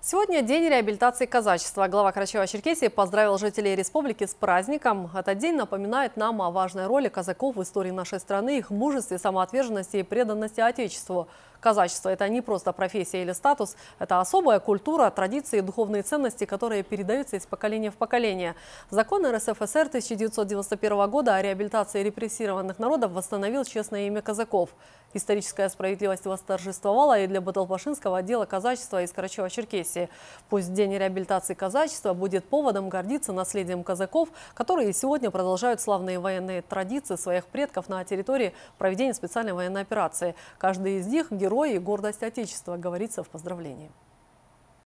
Сегодня день реабилитации казачества. Глава Карачаева-Черкесии поздравил жителей республики с праздником. Этот день напоминает нам о важной роли казаков в истории нашей страны, их мужестве, самоотверженности и преданности Отечеству казачество – это не просто профессия или статус, это особая культура, традиции, духовные ценности, которые передаются из поколения в поколение. Закон РСФСР 1991 года о реабилитации репрессированных народов восстановил честное имя казаков. Историческая справедливость восторжествовала и для Баталпашинского отдела казачества из Карачева-Черкесии. Пусть День реабилитации казачества будет поводом гордиться наследием казаков, которые сегодня продолжают славные военные традиции своих предков на территории проведения специальной военной операции. Каждый из них – герой герои и гордость Отечества, говорится в поздравлении.